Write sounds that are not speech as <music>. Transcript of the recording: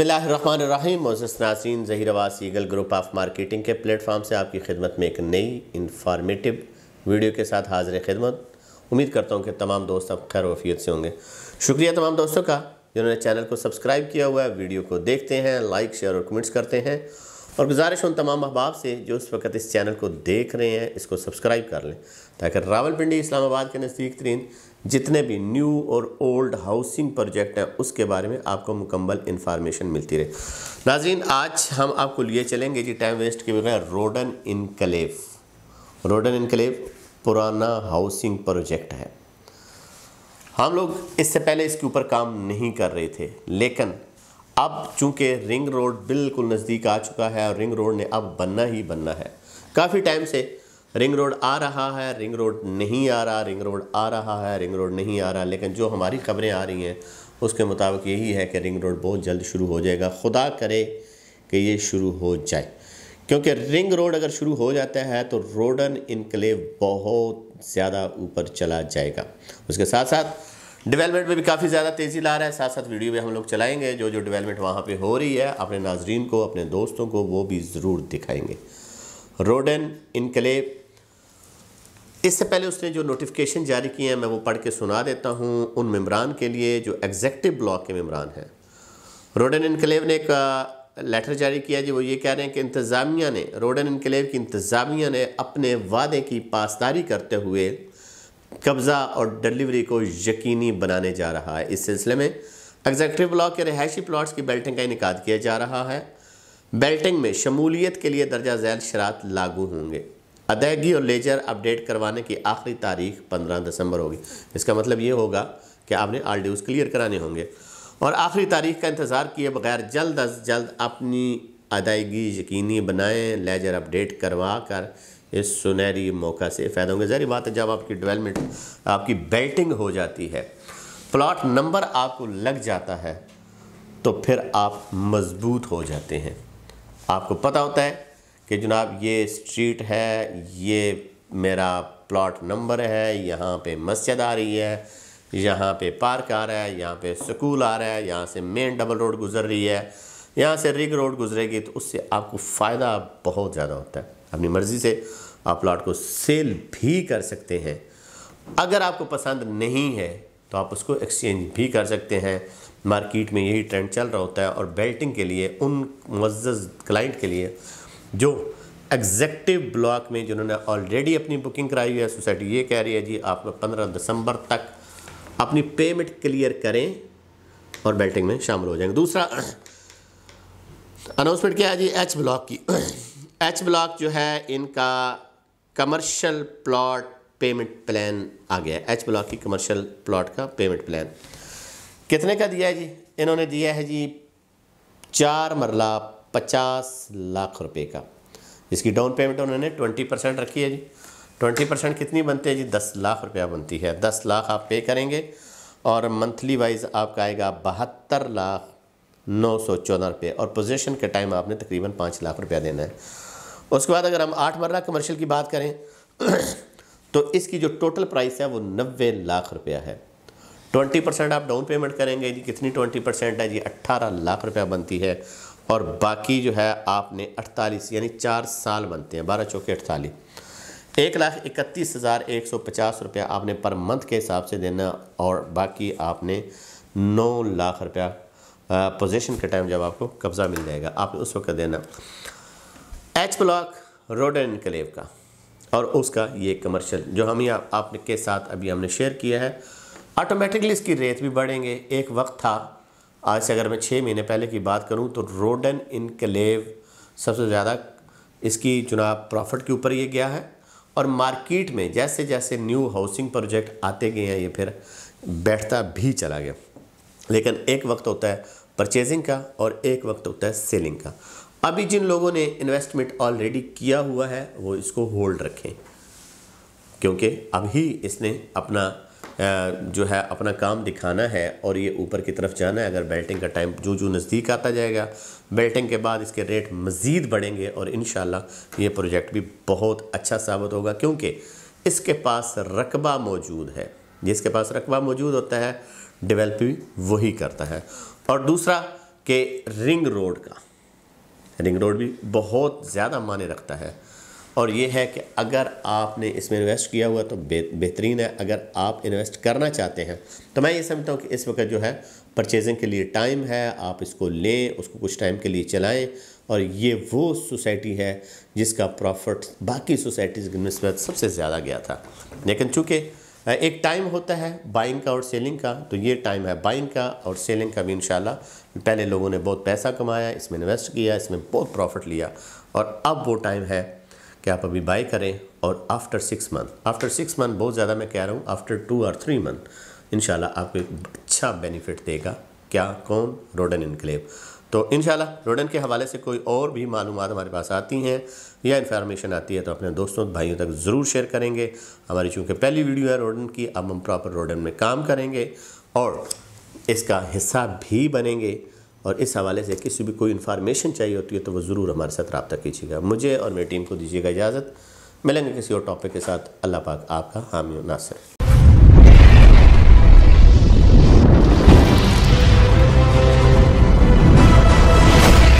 बसमीम नाजीन जहीरवास ईगल ग्रुप ऑफ मार्केटिंग के प्लेटफार्म से आपकी खिदमत में एक नई इन्फॉर्मेटिव वीडियो के साथ हाजिर खिदमत उम्मीद करता हूँ कि तमाम दोस्त अब खैर वफीत से होंगे शुक्रिया तमाम दोस्तों का जिन्होंने चैनल को सब्सक्राइब किया हुआ है वीडियो को देखते हैं लाइक शेयर और कमेंट्स करते हैं और गुजारिश उन तमाम अहबाब से जो इस वक्त इस चैनल को देख रहे हैं इसको सब्सक्राइब कर लें ताकि रावलपिंडी इस्लामाबाद के नज़दीक तरीन जितने भी न्यू और ओल्ड हाउसिंग प्रोजेक्ट हैं उसके बारे में आपको मुकम्मल इन्फॉर्मेशन मिलती रहे नाजीन आज हम आपको लिए चलेंगे जी टाइम वेस्ट के बगैर रोडन इनकलेव रोडन इनकलेव पुराना हाउसिंग प्रोजेक्ट है हम लोग इससे पहले इसके ऊपर काम नहीं कर रहे थे लेकिन अब चूंकि रिंग रोड बिल्कुल नज़दीक आ चुका है और रिंग रोड ने अब बनना ही बनना है काफ़ी टाइम से रिंग रोड आ रहा है रिंग रोड नहीं आ रहा रिंग रोड आ रहा है रिंग रोड नहीं आ रहा लेकिन जो हमारी खबरें आ रही हैं उसके मुताबिक यही है कि रिंग रोड बहुत जल्द शुरू हो जाएगा खुदा करे कि ये शुरू हो जाए क्योंकि रिंग रोड अगर शुरू हो जाता है तो रोडन इनकलेव बहुत ज़्यादा ऊपर चला जाएगा उसके साथ साथ डेवलपमेंट में भी काफ़ी ज़्यादा तेज़ी ला रहा है साथ साथ वीडियो भी हम लोग चलाएंगे जो जो डेवलपमेंट वहाँ पे हो रही है अपने नाजरीन को अपने दोस्तों को वो भी ज़रूर दिखाएंगे रोडन इनकलेब इससे पहले उसने जो नोटिफिकेशन जारी किए हैं मैं वो पढ़ के सुना देता हूँ उन मम्बरान के लिए जो एग्जेक्टिव ब्लॉक के मम्बरान हैं रोडन इनकलेव ने एक लेटर जारी किया जी वो ये कह रहे हैं कि इंतज़ामिया ने रोडन इनकलेव की इंतज़ामिया ने अपने वादे की पासदारी करते हुए कब्ज़ा और डिलीवरी को यकीनी बनाने जा रहा है इस सिलसिले में एग्जेक्टिव ब्लॉक के रिहायशी प्लाट्स की बेल्टिंग का इनका किया जा रहा है बेल्टिंग में शमूलियत के लिए दर्जा झैल शरात लागू होंगे अदायगी और लेजर अपडेट करवाने की आखिरी तारीख 15 दिसंबर होगी इसका मतलब ये होगा कि आपने आल ड्यूज़ क्लियर कराने होंगे और आखिरी तारीख का इंतज़ार किए बगैर जल्द अज जल्द अपनी अदायगी यकीनी बनाएं लेजर अपडेट करवा कर इस सुनहरी मौका से फ़ायदा होंगे जहरी बात है जब आपकी डेवलपमेंट आपकी बेल्टिंग हो जाती है प्लॉट नंबर आपको लग जाता है तो फिर आप मजबूत हो जाते हैं आपको पता होता है कि जनाब ये स्ट्रीट है ये मेरा प्लॉट नंबर है यहाँ पे मस्जिद आ रही है यहाँ पे पार्क आ रहा है यहाँ पे स्कूल आ रहा है यहाँ से मेन डबल रोड गुजर रही है यहाँ से रिग रोड गुजरेगी तो उससे आपको फ़ायदा बहुत ज़्यादा होता है अपनी मर्ज़ी से आप प्लाट को सेल भी कर सकते हैं अगर आपको पसंद नहीं है तो आप उसको एक्सचेंज भी कर सकते हैं मार्केट में यही ट्रेंड चल रहा होता है और बेल्टिंग के लिए उन मज्ज क्लाइंट के लिए जो एग्जेक्टिव ब्लॉक में जिन्होंने ऑलरेडी अपनी बुकिंग कराई हुई है सोसाइटी ये कह रही है जी आप पंद्रह दिसंबर तक अपनी पेमेंट क्लियर करें और बेल्टिंग में शामिल हो जाएंगे दूसरा अनाउंसमेंट <clears throat> क्या है जी एच ब्लॉक की <clears throat> एच ब्लॉक जो है इनका कमर्शियल प्लॉट पेमेंट प्लान आ गया एच ब्लॉक की कमर्शियल प्लॉट का पेमेंट प्लान कितने का दिया है जी इन्होंने दिया है जी चार मरला पचास लाख रुपए का इसकी डाउन पेमेंट उन्होंने ट्वेंटी परसेंट रखी है जी ट्वेंटी परसेंट कितनी बनती है जी दस लाख रुपया बनती है दस लाख आप पे करेंगे और मंथली वाइज आपका आएगा बहत्तर लाख नौ सौ चौदह रुपये और पोजीशन के टाइम आपने तकरीबन पाँच लाख रुपया देना है उसके बाद अगर हम आठ मर्रा कमर्शियल की बात करें <clears throat> तो इसकी जो टोटल प्राइस है वो नब्बे लाख रुपया है ट्वेंटी परसेंट आप डाउन पेमेंट करेंगे जी कितनी ट्वेंटी परसेंट है जी अट्ठारह लाख रुपया बनती है और बाकी जो है आपने अड़तालीस यानी चार साल बनते हैं बारह चौके अड़तालीस एक लाख इकतीस हज़ार एक सौ पचास रुपया आपने पर मंथ के हिसाब से देना और बाकी आपने नौ लाख रुपया पोजीशन के टाइम जब आपको कब्ज़ा मिल जाएगा आपने उस वक्त देना एच ब्लॉक रोडन इनकलेव का और उसका ये कमर्शियल जो हम ही आप, आपके साथ अभी हमने शेयर किया है ऑटोमेटिकली इसकी रेट भी बढ़ेंगे एक वक्त था आज से अगर मैं छः महीने पहले की बात करूं तो रोडन इनकलेव सबसे ज़्यादा इसकी चुनाव प्रॉफिट के ऊपर ये गया है और मार्केट में जैसे जैसे न्यू हाउसिंग प्रोजेक्ट आते गए हैं ये फिर बैठता भी चला गया लेकिन एक वक्त होता है परचेजिंग का और एक वक्त होता है सेलिंग का अभी जिन लोगों ने इन्वेस्टमेंट ऑलरेडी किया हुआ है वो इसको होल्ड रखें क्योंकि अभी इसने अपना जो है अपना काम दिखाना है और ये ऊपर की तरफ जाना है अगर बेल्टिंग का टाइम जो जो नज़दीक आता जाएगा बेल्टिंग के बाद इसके रेट मज़ीद बढ़ेंगे और इन ये प्रोजेक्ट भी बहुत अच्छा साबित होगा क्योंकि इसके पास रकबा मौजूद है जिसके पास रकबा मौजूद होता है डिवेल्प भी वही करता है और दूसरा कि रिंग रोड का रिंग रोड भी बहुत ज़्यादा माने रखता है और ये है कि अगर आपने इसमें इन्वेस्ट किया हुआ तो बेहतरीन है अगर आप इन्वेस्ट करना चाहते हैं तो मैं ये समझता हूँ कि इस वक्त जो है परचेजिंग के लिए टाइम है आप इसको लें उसको कुछ टाइम के लिए चलाएं और ये वो सोसाइटी है जिसका प्रॉफिट बाकी सोसाइटीज़ की नस्बत सबसे ज़्यादा गया था लेकिन चूँकि एक टाइम होता है बाइंग का और सेलिंग का तो ये टाइम है बाइंग का और सेलिंग का भी इन पहले लोगों ने बहुत पैसा कमाया इसमें इन्वेस्ट किया इसमें बहुत प्रॉफिट लिया और अब वो टाइम है कि आप अभी बाई करें और after six month after six month बहुत ज़्यादा मैं कह रहा हूँ आफ्टर टू और थ्री मंथ इन आपको एक अच्छा बेनिफिट देगा क्या कौन रोडन इनक्लेव तो इन रोडन के हवाले से कोई और भी मालूम हमारे पास आती हैं या इन्फॉर्मेशन आती है तो अपने दोस्तों भाइयों तक ज़रूर शेयर करेंगे हमारी चूँकि पहली वीडियो है रोडन की अब हम प्रॉपर रोडन में काम करेंगे और इसका हिस्सा भी बनेंगे और इस हवाले से किसी भी कोई इन्फॉर्मेशन चाहिए होती है तो वो ज़रूर हमारे साथ रबता कीजिएगा मुझे और मेरी टीम को दीजिएगा इजाज़त मिलेंगे किसी और टॉपिक के साथ अल्लाह पाक आपका हामी नासिर